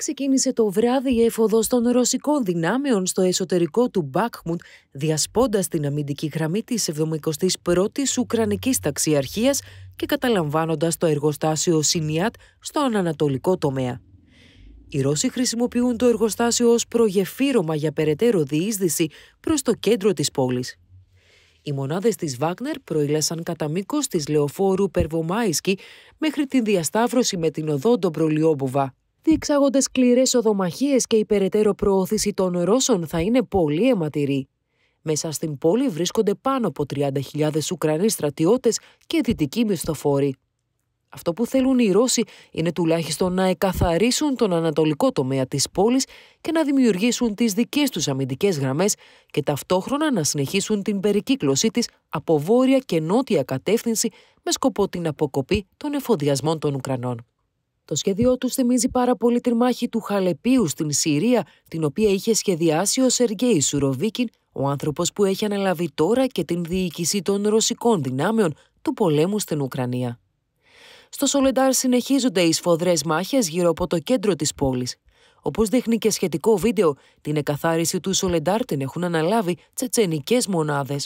ξεκίνησε το βράδυ η έφοδος των ρωσικών δυνάμεων στο εσωτερικό του Μπάκμουντ, διασπώντας την αμυντική γραμμή της 71ης ουκρανικής ταξιάρχία και καταλαμβάνοντας το εργοστάσιο Σινιάτ στο ανατολικό τομέα. Οι Ρώσοι χρησιμοποιούν το εργοστάσιο ως προγεφύρωμα για περαιτέρω διείσδυση προς το κέντρο της πόλης. Οι μονάδες της Βάγνερ προήλασαν κατά μήκος της λεωφόρου Περβομάισκη μέχρι την διασταύρωση με την οδό Ντομπρολιόμποβα διεξάγονται σκληρές οδομαχίες και η περαιτέρω προώθηση των Ρώσων θα είναι πολύ αιματηρή. Μέσα στην πόλη βρίσκονται πάνω από 30.000 Ουκρανοί στρατιώτες και δυτικοί μισθοφόροι. Αυτό που θέλουν οι Ρώσοι είναι τουλάχιστον να εκαθαρίσουν τον ανατολικό τομέα της πόλης και να δημιουργήσουν τις δικές τους αμυντικές γραμμές και ταυτόχρονα να συνεχίσουν την περικύκλωσή της από βόρεια και νότια κατεύθυνση με σκοπό την αποκοπή των εφοδιασμών των Ουκρανών. Το σχέδιό του θυμίζει πάρα πολύ τη μάχη του Χαλεπίου στην Συρία, την οποία είχε σχεδιάσει ο Σεργέη Σουροβίκιν, ο άνθρωπος που έχει αναλάβει τώρα και την διοίκηση των ρωσικών δυνάμεων του πολέμου στην Ουκρανία. Στο Σολεντάρ συνεχίζονται οι σφοδρές μάχες γύρω από το κέντρο της πόλης. Όπως δείχνει και σχετικό βίντεο, την εκαθάριση του Σολεντάρ την έχουν αναλάβει τσετσενικές μονάδες.